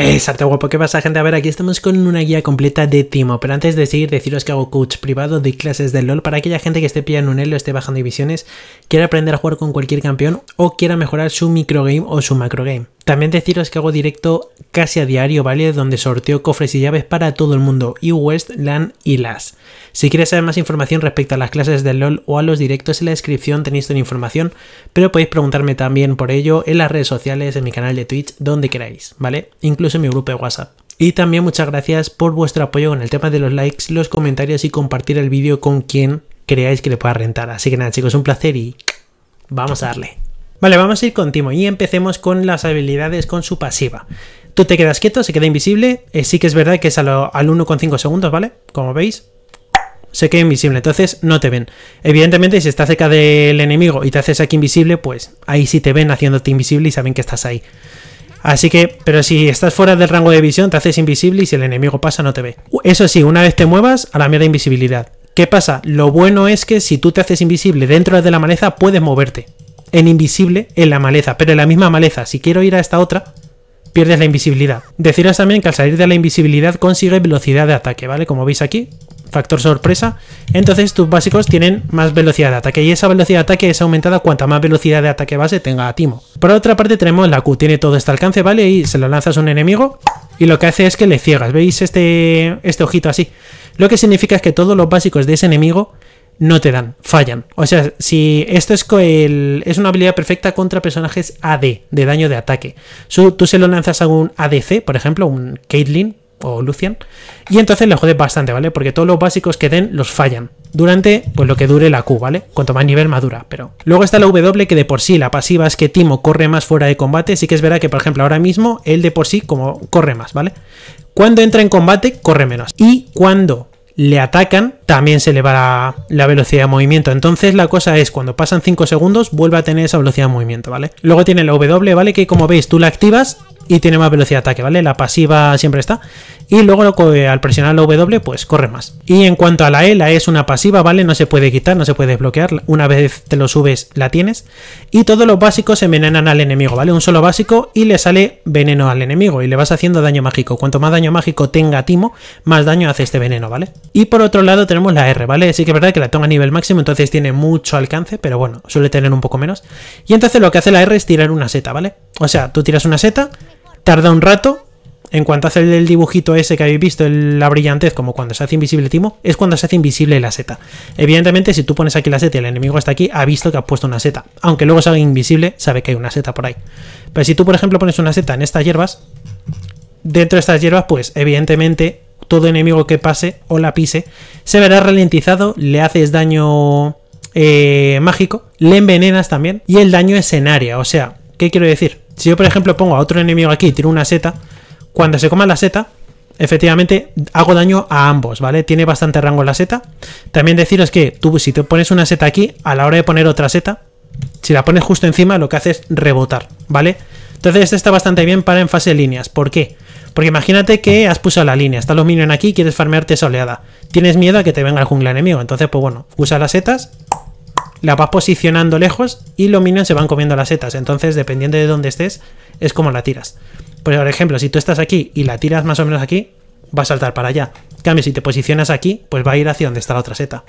Exacto, guapo. ¿Qué pasa, gente? A ver, aquí estamos con una guía completa de Timo. Pero antes de seguir, deciros que hago coach privado de clases de LOL para aquella gente que esté pillando un elo, esté bajando divisiones, quiera aprender a jugar con cualquier campeón o quiera mejorar su microgame o su macrogame. También deciros que hago directo casi a diario, ¿vale? Donde sorteo cofres y llaves para todo el mundo, y West, LAN y LAS. Si quieres saber más información respecto a las clases de LOL o a los directos en la descripción tenéis toda la información, pero podéis preguntarme también por ello en las redes sociales, en mi canal de Twitch, donde queráis, ¿vale? Incluso en mi grupo de WhatsApp. Y también muchas gracias por vuestro apoyo con el tema de los likes, los comentarios y compartir el vídeo con quien creáis que le pueda rentar. Así que nada chicos, un placer y vamos a darle. Vale, vamos a ir continuo y empecemos con las habilidades con su pasiva. Tú te quedas quieto, se queda invisible, eh, sí que es verdad que es a lo, al 1,5 segundos, ¿vale? Como veis, se queda invisible, entonces no te ven. Evidentemente, si estás cerca del enemigo y te haces aquí invisible, pues ahí sí te ven haciéndote invisible y saben que estás ahí. Así que, pero si estás fuera del rango de visión, te haces invisible y si el enemigo pasa, no te ve. Eso sí, una vez te muevas, a la mierda invisibilidad. ¿Qué pasa? Lo bueno es que si tú te haces invisible dentro de la maleza, puedes moverte. En invisible, en la maleza, pero en la misma maleza. Si quiero ir a esta otra, pierdes la invisibilidad. Deciros también que al salir de la invisibilidad consigue velocidad de ataque, ¿vale? Como veis aquí, factor sorpresa, entonces tus básicos tienen más velocidad de ataque y esa velocidad de ataque es aumentada cuanta más velocidad de ataque base tenga Timo. Por otra parte tenemos la Q, tiene todo este alcance, ¿vale? Y se lo lanzas a un enemigo y lo que hace es que le ciegas, ¿veis este, este ojito así? Lo que significa es que todos los básicos de ese enemigo no te dan, fallan. O sea, si esto es, es una habilidad perfecta contra personajes AD, de daño de ataque. tú se lo lanzas a un ADC, por ejemplo, un Caitlyn, o Lucian. Y entonces le jode bastante, ¿vale? Porque todos los básicos que den los fallan. Durante, pues lo que dure la Q, ¿vale? Cuanto más nivel, madura. pero... Luego está la W, que de por sí la pasiva es que Timo corre más fuera de combate. Sí que es verdad que, por ejemplo, ahora mismo, él de por sí como corre más, ¿vale? Cuando entra en combate, corre menos. Y cuando le atacan, también se le va la, la, velocidad de movimiento. Entonces la cosa es, cuando pasan 5 segundos, vuelve a tener esa velocidad de movimiento, ¿vale? Luego tiene la W, ¿vale? Que como veis, tú la activas y tiene más velocidad de ataque, ¿vale? La pasiva siempre está. Y luego eh, al presionar la W, pues corre más. Y en cuanto a la E, la E es una pasiva, ¿vale? No se puede quitar, no se puede desbloquear. Una vez te lo subes, la tienes. Y todos los básicos envenenan al enemigo, ¿vale? Un solo básico y le sale veneno al enemigo y le vas haciendo daño mágico. Cuanto más daño mágico tenga Timo, más daño hace este veneno, ¿vale? Y por otro lado tenemos la R, ¿vale? Sí que es verdad que la tengo a nivel máximo, entonces tiene mucho alcance, pero bueno, suele tener un poco menos. Y entonces lo que hace la R es tirar una seta, ¿vale? O sea, tú tiras una seta Tarda un rato. En cuanto hace el dibujito ese que habéis visto, la brillantez, como cuando se hace invisible Timo, es cuando se hace invisible la seta. Evidentemente, si tú pones aquí la seta y el enemigo está aquí, ha visto que ha puesto una seta. Aunque luego salga invisible, sabe que hay una seta por ahí. Pero si tú, por ejemplo, pones una seta en estas hierbas, dentro de estas hierbas, pues evidentemente todo enemigo que pase o la pise se verá ralentizado, le haces daño eh, mágico, le envenenas también y el daño es en área. O sea, ¿qué quiero decir? Si yo, por ejemplo, pongo a otro enemigo aquí y tiro una seta, cuando se coma la seta, efectivamente hago daño a ambos, ¿vale? Tiene bastante rango la seta. También deciros que tú, si te pones una seta aquí, a la hora de poner otra seta, si la pones justo encima, lo que hace es rebotar, ¿vale? Entonces este está bastante bien para en fase de líneas. ¿Por qué? Porque imagínate que has puesto la línea, están los minions aquí y quieres farmearte esa oleada. Tienes miedo a que te venga el jungla enemigo. Entonces, pues bueno, usa las setas la vas posicionando lejos y los minions se van comiendo las setas. Entonces, dependiendo de dónde estés, es como la tiras. Pues, por ejemplo, si tú estás aquí y la tiras más o menos aquí, va a saltar para allá. En cambio, si te posicionas aquí, pues va a ir hacia donde está la otra seta.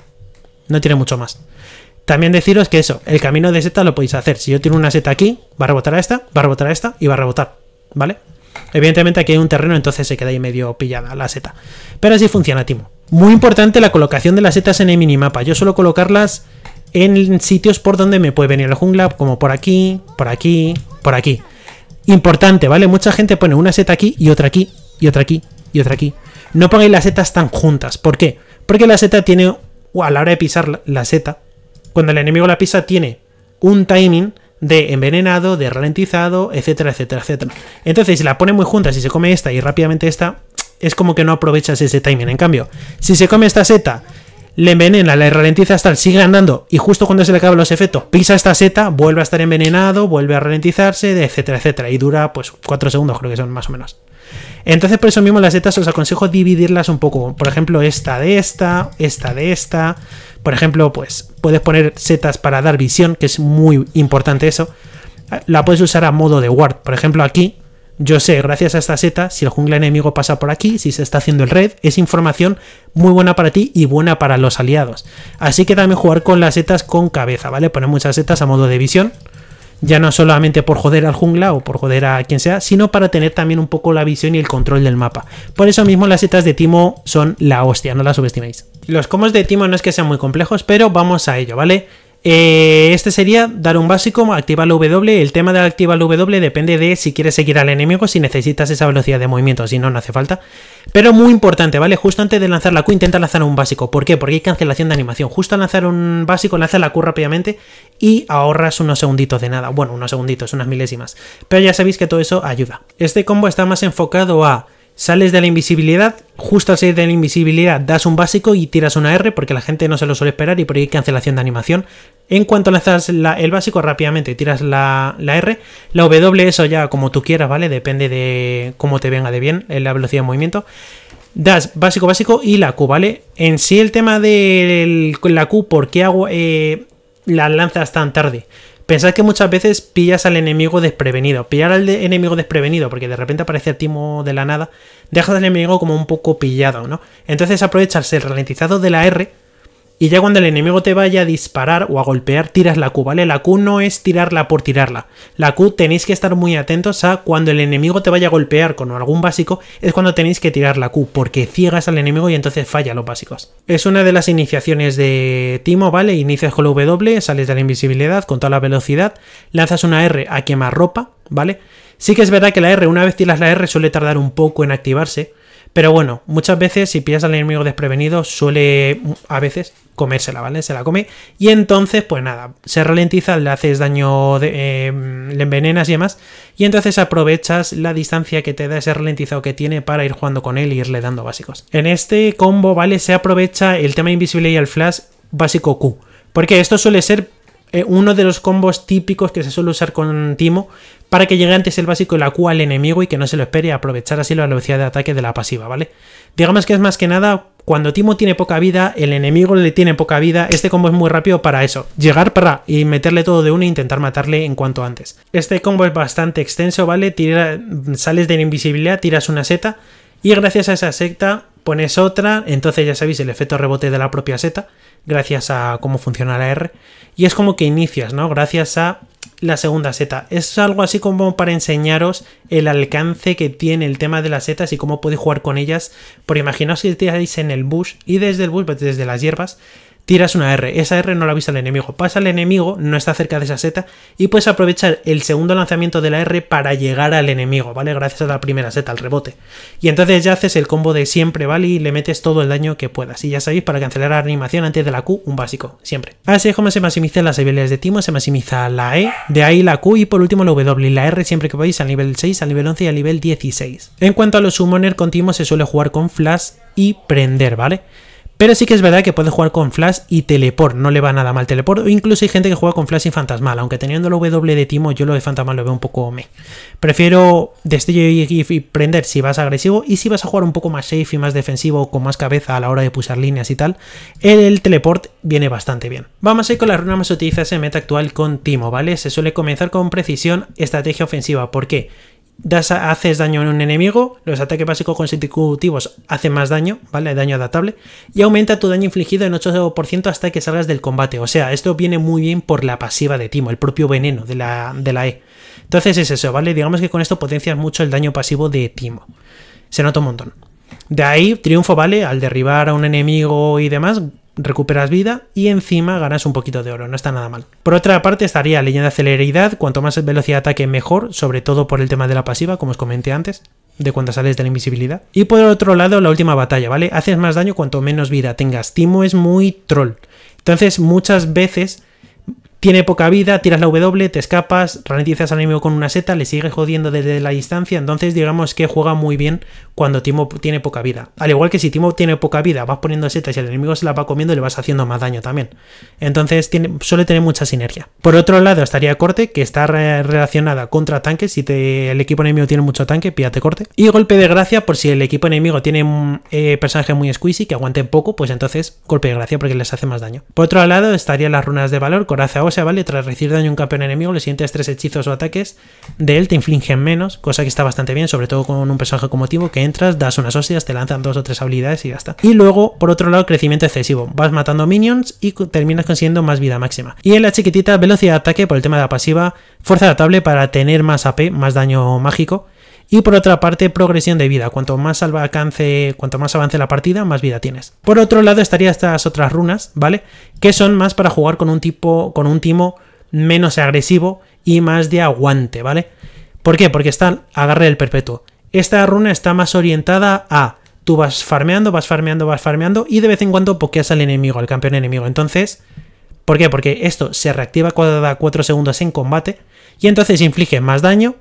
No tiene mucho más. También deciros que eso, el camino de seta lo podéis hacer. Si yo tiro una seta aquí, va a rebotar a esta, va a rebotar a esta y va a rebotar. ¿Vale? Evidentemente aquí hay un terreno, entonces se queda ahí medio pillada la seta. Pero así funciona, Timo. Muy importante la colocación de las setas en el minimapa. Yo suelo colocarlas en sitios por donde me puede venir la jungla, como por aquí, por aquí, por aquí. Importante, ¿vale? Mucha gente pone una seta aquí y otra aquí, y otra aquí, y otra aquí. No pongáis las setas tan juntas. ¿Por qué? Porque la seta tiene, a la hora de pisar la seta, cuando el enemigo la pisa, tiene un timing de envenenado, de ralentizado, etcétera, etcétera, etcétera. Entonces, si la pone muy juntas si se come esta y rápidamente esta, es como que no aprovechas ese timing. En cambio, si se come esta seta le envenena, le ralentiza hasta el sigue andando y justo cuando se le acaban los efectos pisa esta seta, vuelve a estar envenenado, vuelve a ralentizarse, etcétera, etcétera. Y dura pues 4 segundos creo que son más o menos. Entonces por eso mismo las setas os aconsejo dividirlas un poco. Por ejemplo esta de esta, esta de esta. Por ejemplo pues puedes poner setas para dar visión, que es muy importante eso. La puedes usar a modo de ward. Por ejemplo aquí yo sé, gracias a esta seta, si el jungla enemigo pasa por aquí, si se está haciendo el red, es información muy buena para ti y buena para los aliados. Así que también jugar con las setas con cabeza, ¿vale? Poner muchas setas a modo de visión. Ya no solamente por joder al jungla o por joder a quien sea, sino para tener también un poco la visión y el control del mapa. Por eso mismo las setas de Timo son la hostia, no las subestiméis. Los comos de Timo no es que sean muy complejos, pero vamos a ello, ¿vale? Eh, este sería dar un básico, activar la W. El tema de activar la W depende de si quieres seguir al enemigo, si necesitas esa velocidad de movimiento, si no, no hace falta. Pero muy importante, ¿vale? Justo antes de lanzar la Q, intenta lanzar un básico. ¿Por qué? Porque hay cancelación de animación. Justo al lanzar un básico, lanza la Q rápidamente y ahorras unos segunditos de nada. Bueno, unos segunditos, unas milésimas. Pero ya sabéis que todo eso ayuda. Este combo está más enfocado a Sales de la invisibilidad, justo al salir de la invisibilidad das un básico y tiras una R porque la gente no se lo suele esperar y por ahí cancelación de animación. En cuanto lanzas el básico rápidamente tiras la, R, la W eso ya como tú quieras, ¿vale? Depende de cómo te venga de bien la velocidad de movimiento. Das básico básico y la Q, ¿vale? En sí el tema de la Q, ¿por qué hago, eh, la lanzas tan tarde? Pensad que muchas veces pillas al enemigo desprevenido. Pillar al enemigo desprevenido, porque de repente aparece el Timo de la nada, dejas al enemigo como un poco pillado, ¿no? Entonces aprovecharse el ralentizado de la R y ya cuando el enemigo te vaya a disparar o a golpear, tiras la Q, ¿vale? La Q no es tirarla por tirarla. La Q tenéis que estar muy atentos a cuando el enemigo te vaya a golpear con algún básico, es cuando tenéis que tirar la Q, porque ciegas al enemigo y entonces falla los básicos. Es una de las iniciaciones de Timo, ¿vale? Inicias con la W, sales de la invisibilidad con toda la velocidad, lanzas una R a quemar ropa, ¿vale? Sí que es verdad que la R, una vez tiras la R, suele tardar un poco en activarse, pero bueno, muchas veces si pillas al enemigo desprevenido suele a veces comérsela, ¿vale? Se la come. Y entonces, pues nada, se ralentiza, le haces daño, em, le envenenas y demás. Y entonces aprovechas la distancia que te da ese ralentizado que tiene para ir jugando con él y irle dando básicos. En este combo, ¿vale? Se aprovecha el tema invisible y el flash básico Q. Porque esto suele ser eh, uno de los combos típicos que se suele usar con Timo para que llegue antes el básico y la Q al enemigo y que no se lo espere y aprovechar así la velocidad de ataque de la pasiva, ¿vale? Digamos que es más que nada, cuando Timo tiene poca vida, el enemigo le tiene poca vida, este combo es muy rápido para eso, llegar para y meterle todo de uno e intentar matarle en cuanto antes. Este combo es bastante extenso, ¿vale? sales de la invisibilidad, tiras una seta y gracias a esa seta pones otra, entonces ya sabéis el efecto rebote de la propia seta, gracias a cómo funciona la R, y es como que inicias, ¿no? Gracias a la segunda seta. Es algo así como para enseñaros el alcance que tiene el tema de las setas y cómo podéis jugar con ellas. por imaginaos que estáis en el bush y desde el bush, pues, desde las hierbas, tiras una R. Esa R no la avisa al enemigo. Pasa al enemigo, no está cerca de esa seta, y puedes aprovechar el segundo lanzamiento de la R para llegar al enemigo, ¿vale? Gracias a la primera seta, al rebote. Y entonces ya haces el combo de siempre, ¿vale? Y le metes todo el daño que puedas. Y ya sabéis, para cancelar la animación antes de la Q, un básico, siempre. Así es como se maximizan las habilidades de Timo, se maximiza la E, de ahí la Q y por último la W y la R siempre que vais al nivel 6, al nivel 11 y al nivel 16. En cuanto a los summoner con Timo se suele jugar con Flash y Prender, ¿vale? Pero sí que es verdad que puede jugar con Flash y Teleport, no le va nada mal Teleport. Incluso hay gente que juega con Flash y Fantasmal, aunque teniendo lo W de Timo, yo lo de Fantasmal lo veo un poco me. Prefiero destello y, prender si vas agresivo y si vas a jugar un poco más safe y más defensivo, con más cabeza a la hora de pulsar líneas y tal, el, el Teleport viene bastante bien. Vamos a ir con la runa más utilizada en meta actual con Timo, ¿vale? Se suele comenzar con precisión, estrategia ofensiva. ¿Por qué? haces daño en un enemigo, los ataques básicos consecutivos hacen más daño, ¿vale? Daño adaptable, y aumenta tu daño infligido en 8% hasta que salgas del combate. O sea, esto viene muy bien por la pasiva de Timo, el propio veneno de la, de la E. Entonces es eso, ¿vale? Digamos que con esto potencias mucho el daño pasivo de Timo. Se nota un montón. De ahí, triunfo, ¿vale? Al derribar a un enemigo y demás, recuperas vida y encima ganas un poquito de oro, no está nada mal. Por otra parte estaría de celeridad, cuanto más velocidad de ataque mejor, sobre todo por el tema de la pasiva, como os comenté antes, de cuando sales de la invisibilidad. Y por otro lado la última batalla, ¿vale? Haces más daño cuanto menos vida tengas. Timo es muy troll. Entonces muchas veces tiene poca vida, tiras la W, te escapas, ralentizas al enemigo con una seta, le sigues jodiendo desde la distancia, entonces digamos que juega muy bien cuando Timo tiene poca vida. Al igual que si Timo tiene poca vida, vas poniendo setas y el enemigo se la va comiendo y le vas haciendo más daño también. Entonces tiene, suele tener mucha sinergia. Por otro lado estaría Corte, que está relacionada contra tanques, si el equipo enemigo tiene mucho tanque, pídate Corte. Y Golpe de Gracia, por si el equipo enemigo tiene un eh, personaje muy squeezy que aguante poco, pues entonces Golpe de Gracia porque les hace más daño. Por otro lado estarían las runas de valor, coraza sea, vale, tras recibir daño a un campeón enemigo, le sientes tres hechizos o ataques de él te infligen menos, cosa que está bastante bien, sobre todo con un personaje como Tivo, que entras, das unas hostias, te lanzan dos o tres habilidades y ya está. Y luego, por otro lado, crecimiento excesivo. Vas matando minions y terminas consiguiendo más vida máxima. Y en la chiquitita, velocidad de ataque por el tema de la pasiva, fuerza adaptable para tener más AP, más daño mágico, y por otra parte, progresión de vida. Cuanto más, alcance, cuanto más avance la partida, más vida tienes. Por otro lado, estaría estas otras runas, ¿vale? Que son más para jugar con un tipo, con un timo menos agresivo y más de aguante, ¿vale? ¿Por qué? Porque está agarre el perpetuo. Esta runa está más orientada a tú vas farmeando, vas farmeando, vas farmeando y de vez en cuando pokeas al enemigo, al campeón enemigo. Entonces, ¿por qué? Porque esto se reactiva cada 4 segundos en combate y entonces inflige más daño,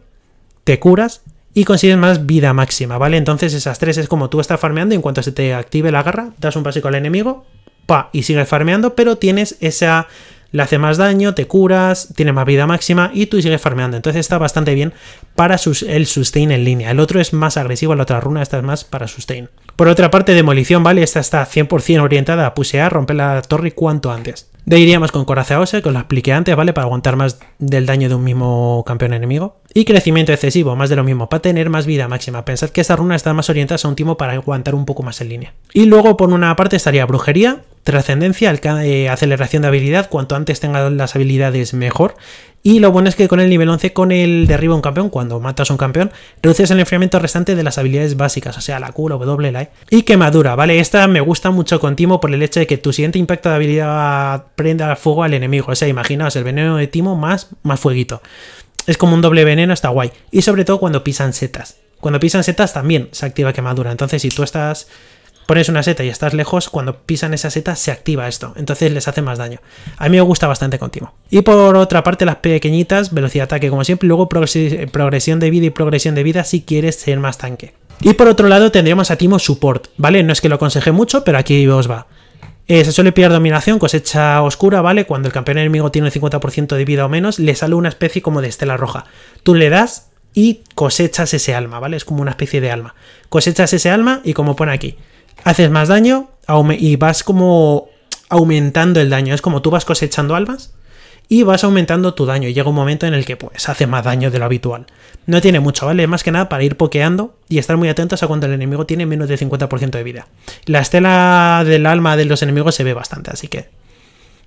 te curas y consigues más vida máxima, ¿vale? Entonces esas tres es como tú estás farmeando y en cuanto se te active la garra, das un básico al enemigo, pa, y sigues farmeando, pero tienes esa... Le hace más daño, te curas, tiene más vida máxima y tú sigues farmeando. Entonces está bastante bien para sus, el sustain en línea. El otro es más agresivo, la otra runa, esta es más para sustain. Por otra parte, demolición, ¿vale? Esta está 100% orientada a pusear, romper la torre cuanto antes. De iríamos con Coraza con os lo expliqué antes, ¿vale? Para aguantar más del daño de un mismo campeón enemigo. Y crecimiento excesivo, más de lo mismo, para tener más vida máxima. Pensad que esta runa está más orientada a un timo para aguantar un poco más en línea. Y luego por una parte estaría brujería, trascendencia, eh, aceleración de habilidad, cuanto antes tengas las habilidades mejor. Y lo bueno es que con el nivel 11, con el derribo a un campeón, cuando matas a un campeón, reduces el enfriamiento restante de las habilidades básicas, o sea, la Q, la W, la E. Y quemadura, ¿vale? Esta me gusta mucho con Timo por el hecho de que tu siguiente impacto de habilidad prenda fuego al enemigo. O sea, imaginaos el veneno de Timo más, más fueguito es como un doble veneno, está guay. Y sobre todo cuando pisan setas. Cuando pisan setas también se activa quemadura. Entonces, si tú estás. Pones una seta y estás lejos, cuando pisan esa seta se activa esto, entonces les hace más daño. A mí me gusta bastante continuo. Y por otra parte, las pequeñitas, velocidad de ataque como siempre, luego progresión de vida y progresión de vida si quieres ser más tanque. Y por otro lado tendríamos a Timo Support, ¿vale? No es que lo aconseje mucho, pero aquí os va. Eh, se suele pillar dominación, cosecha oscura, ¿vale? Cuando el campeón enemigo tiene el 50% de vida o menos, le sale una especie como de estela roja. Tú le das y cosechas ese alma, ¿vale? Es como una especie de alma. Cosechas ese alma y como pone aquí, haces más daño y vas como aumentando el daño. Es como tú vas cosechando almas y vas aumentando tu daño. Y llega un momento en el que pues hace más daño de lo habitual. No tiene mucho, ¿vale? Más que nada para ir pokeando y estar muy atentos a cuando el enemigo tiene menos de 50% de vida. La estela del alma de los enemigos se ve bastante, así que...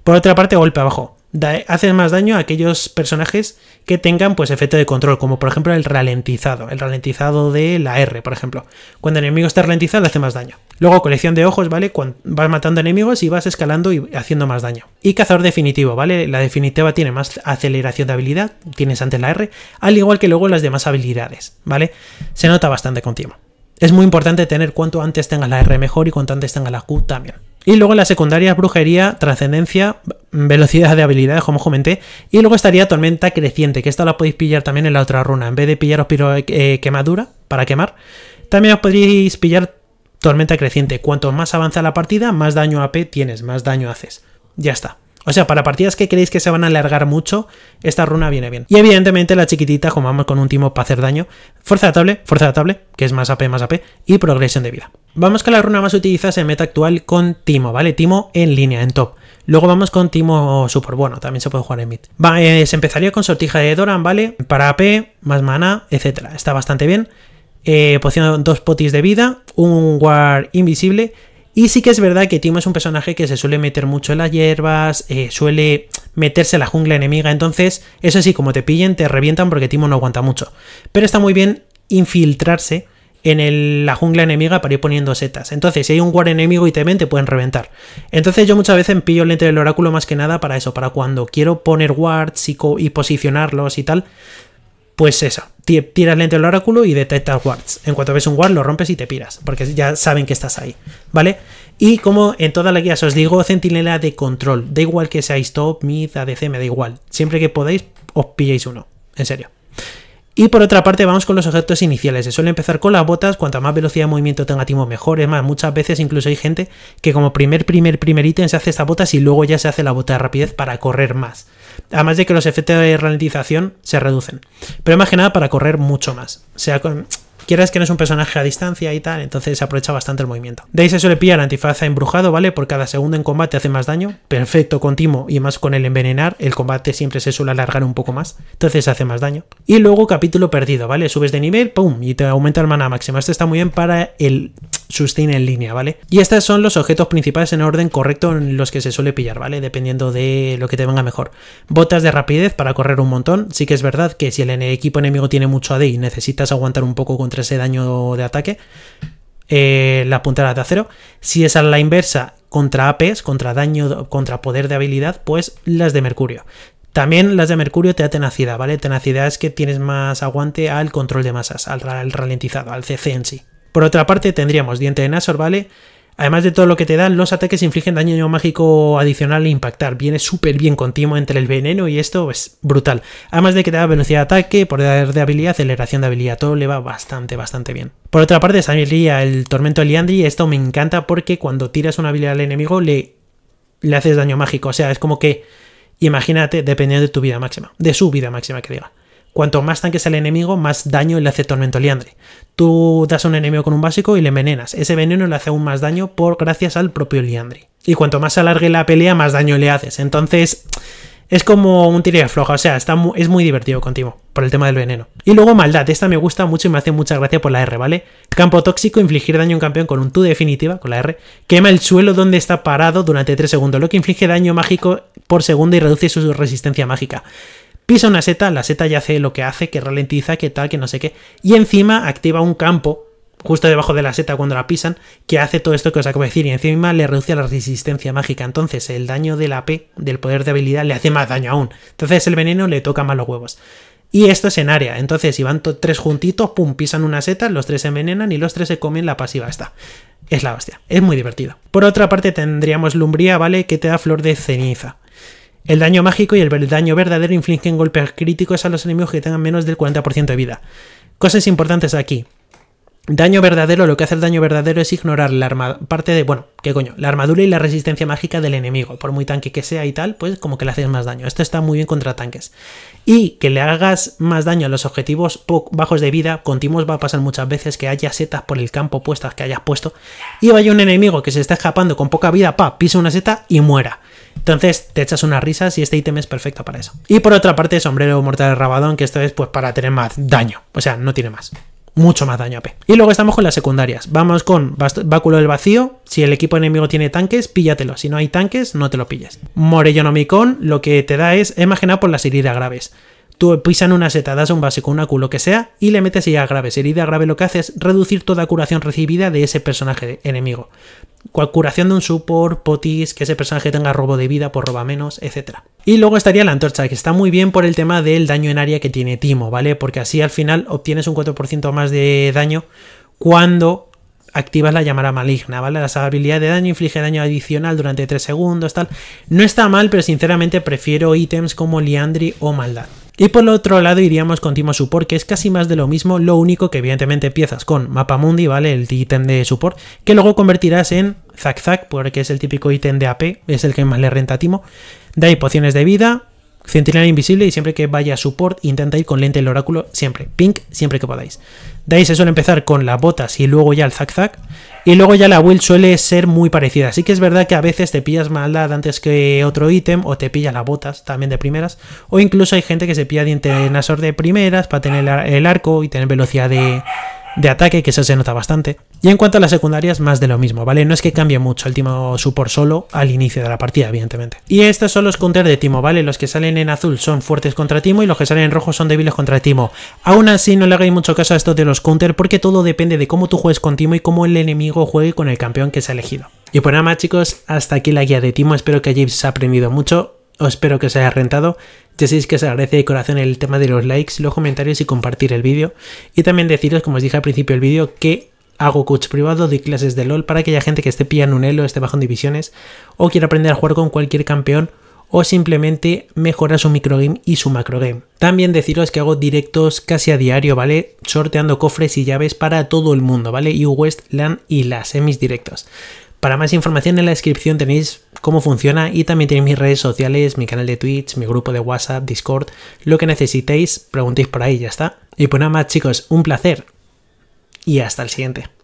Por otra parte, golpe abajo da, más daño a aquellos personajes que tengan pues efecto de control, como por ejemplo el ralentizado, el ralentizado de la R, por ejemplo. Cuando el enemigo está ralentizado, hace más daño. Luego, colección de ojos, ¿vale? Cuando vas matando enemigos y vas escalando y haciendo más daño. Y cazador definitivo, ¿vale? La definitiva tiene más aceleración de habilidad, tienes antes la R, al igual que luego las demás habilidades, ¿vale? Se nota bastante con Es muy importante tener cuanto antes tengas la R mejor y cuanto antes tengas la Q también. Y luego la secundaria, brujería, trascendencia, velocidad de habilidades, como comenté. Y luego estaría Tormenta Creciente, que esta la podéis pillar también en la otra runa. En vez de pillaros piro, eh, eh, quemadura para quemar, también os podéis pillar Tormenta Creciente. Cuanto más avanza la partida, más daño AP tienes, más daño haces. Ya está. O sea, para partidas que creéis que se van a alargar mucho, esta runa viene bien. Y evidentemente la chiquitita, como vamos con un timo para hacer daño, fuerza de table, fuerza de table, que es más AP, más AP, y progresión de vida. Vamos que la runa más utilizada en meta actual con timo, ¿vale? Timo en línea, en top. Luego vamos con Timo Super, bueno, también se puede jugar en mid. Eh, se empezaría con sortija de Doran, ¿vale? Para AP, más mana, etcétera. Está bastante bien. Eh, dos potis de vida, un guard invisible. Y sí que es verdad que Timo es un personaje que se suele meter mucho en las hierbas, eh, suele meterse en la jungla enemiga, entonces eso sí, como te pillen, te revientan porque Timo no aguanta mucho. Pero está muy bien infiltrarse en la jungla enemiga para ir poniendo setas. Entonces, si hay un guard enemigo y te ven, te pueden reventar. Entonces, yo muchas veces pillo el lente del oráculo más que nada para eso, para cuando quiero poner wards y, posicionarlos y tal. Pues eso, tiras lente del oráculo y detectas wards. En cuanto ves un ward, lo rompes y te piras, porque ya saben que estás ahí, ¿vale? Y como en toda la guías os digo, centinela de control. Da igual que seáis top, mid, ADC, me da igual. Siempre que podáis, os pilléis uno. En serio. Y por otra parte vamos con los objetos iniciales, se suele empezar con las botas, cuanta más velocidad de movimiento tenga Timo mejor, es más, muchas veces incluso hay gente que como primer, primer, primer ítem se hace estas botas y luego ya se hace la bota de rapidez para correr más. Además de que los efectos de ralentización se reducen, pero más que nada para correr mucho más. O sea, con quieras que no es un personaje a distancia y tal, entonces se aprovecha bastante el movimiento. De ahí se suele pillar antifaz embrujado, ¿vale? Por cada segundo en combate hace más daño, perfecto continuo y más con el envenenar, el combate siempre se suele alargar un poco más, entonces hace más daño. Y luego capítulo perdido, ¿vale? Subes de nivel, ¡pum! y te aumenta el mana máxima. Esto está muy bien para el sustain en línea, ¿vale? Y estos son los objetos principales en orden correcto en los que se suele pillar, ¿vale? Dependiendo de lo que te venga mejor. Botas de rapidez para correr un montón, sí que es verdad que si el equipo enemigo tiene mucho AD y necesitas aguantar un poco con ese daño de ataque. Eh, la las de acero. Si es a la inversa, contra APs, contra daño, contra poder de habilidad, pues las de Mercurio. También las de Mercurio te da tenacidad, ¿vale? Tenacidad es que tienes más aguante al control de masas, al, ralentizado, al CC en sí. Por otra parte, tendríamos Diente de Nasor, ¿vale? Además de todo lo que te dan, los ataques infligen daño mágico adicional e impactar. Viene súper bien continuo entre el veneno y esto es brutal. Además de que te da velocidad de ataque, poder de habilidad, aceleración de habilidad. Todo le va bastante, bastante bien. Por otra parte, salía el tormento de Liandry. Esto me encanta porque cuando tiras una habilidad al enemigo le, le haces daño mágico. O sea, es como que, imagínate, dependiendo de tu vida máxima, de su vida máxima que diga. Cuanto más tanques el enemigo, más daño le hace Tormento Liandri. Tú das a un enemigo con un básico y le envenenas. Ese veneno le hace aún más daño por gracias al propio Liandri. Y cuanto más alargue la pelea, más daño le haces. Entonces, es como un tiro flojo. o sea, está es muy divertido contigo, por el tema del veneno. Y luego maldad, esta me gusta mucho y me hace mucha gracia por la R, ¿vale? Campo tóxico, infligir daño a un campeón con un tu definitiva, con la R. Quema el suelo donde está parado durante 3 segundos, lo que inflige daño mágico por segundo y reduce su resistencia mágica. Pisa una seta, la seta ya hace lo que hace, que ralentiza, que tal, que no sé qué. Y encima activa un campo justo debajo de la seta cuando la pisan, que hace todo esto que os acabo de decir, y encima le reduce la resistencia mágica. Entonces, el daño de la P, del poder de habilidad, le hace más daño aún. Entonces, el veneno le toca más los huevos. Y esto es en área, entonces si van tres juntitos, pum, pisan una seta, los tres se envenenan y los tres se comen la pasiva esta. Es la hostia, es muy divertido. Por otra parte tendríamos lumbría, ¿vale? Que te da flor de ceniza. El daño mágico y el daño verdadero infligen golpes críticos a los enemigos que tengan menos del 40% de vida. Cosas importantes aquí. Daño verdadero, lo que hace el daño verdadero es ignorar la parte de, bueno, qué coño, la armadura y la resistencia mágica del enemigo, por muy tanque que sea y tal, pues como que le haces más daño. Esto está muy bien contra tanques. Y que le hagas más daño a los objetivos bajos de vida, continuos va a pasar muchas veces que haya setas por el campo puestas que hayas puesto y vaya un enemigo que se está escapando con poca vida, pa, pisa una seta y muera. Entonces te echas unas risas y este ítem es perfecto para eso. Y por otra parte, sombrero mortal de Rabadón, que esto es pues para tener más daño, o sea, no tiene más mucho más daño P. Y luego estamos con las secundarias. Vamos con Báculo del Vacío. Si el equipo enemigo tiene tanques, píllatelo. Si no hay tanques, no te lo pilles. Morellonomicon lo que te da es imaginar por las heridas graves. Tú pisan una seta, das un básico, una culo lo que sea, y le metes heridas graves. herida grave lo que hace es reducir toda curación recibida de ese personaje enemigo curación de un support, potis, que ese personaje tenga robo de vida por roba menos, etc. Y luego estaría la antorcha, que está muy bien por el tema del daño en área que tiene Timo, ¿vale? Porque así al final obtienes un 4% más de daño cuando activas la llamada maligna, ¿vale? La habilidad de daño inflige daño adicional durante 3 segundos, tal. No está mal, pero sinceramente prefiero ítems como Liandri o Maldad. Y por el otro lado iríamos con Timo Support, que es casi más de lo mismo, lo único que evidentemente empiezas con Mapa Mapamundi, ¿vale? El ítem de support, que luego convertirás en Zack porque es el típico ítem de AP, es el que más le renta a Timo. De ahí pociones de vida, Centinela invisible y siempre que vaya a support intenta ir con lente el oráculo siempre, pink siempre que podáis. De ahí se suele empezar con las botas y luego ya el zack zack. Y luego ya la build suele ser muy parecida. Así que es verdad que a veces te pillas maldad antes que otro ítem, o te pilla las botas también de primeras, o incluso hay gente que se pilla diente de nasor de primeras para tener el arco y tener velocidad de, de ataque, que eso se nota bastante. Y en cuanto a las secundarias, más de lo mismo, ¿vale? No es que cambie mucho el Timo por solo al inicio de la partida, evidentemente. Y estos son los counters de Timo, ¿vale? Los que salen en azul son fuertes contra Timo y los que salen en rojo son débiles contra Timo. Aún así, no le hagáis mucho caso a esto de los counters porque todo depende de cómo tú juegues con Timo y cómo el enemigo juegue con el campeón que se ha elegido. Y pues nada más chicos, hasta aquí la guía de Timo, espero que hayáis aprendido mucho espero que os haya rentado. Ya sabéis que os agradece de corazón el tema de los likes, los comentarios y compartir el vídeo. Y también deciros, como os dije al principio del vídeo, que hago coach privado, de clases de LOL para aquella gente que esté pillando un elo, esté bajo en divisiones o quiera aprender a jugar con cualquier campeón o simplemente mejora su microgame y su macrogame. También deciros que hago directos casi a diario, ¿vale? Sorteando cofres y llaves para todo el mundo, ¿vale? y Westland y LAS en ¿eh? mis directos. Para más información en la descripción tenéis cómo funciona y también tenéis mis redes sociales, mi canal de Twitch, mi grupo de WhatsApp, Discord, lo que necesitéis, preguntéis por ahí, ya está. Y pues nada más chicos, un placer y hasta el siguiente.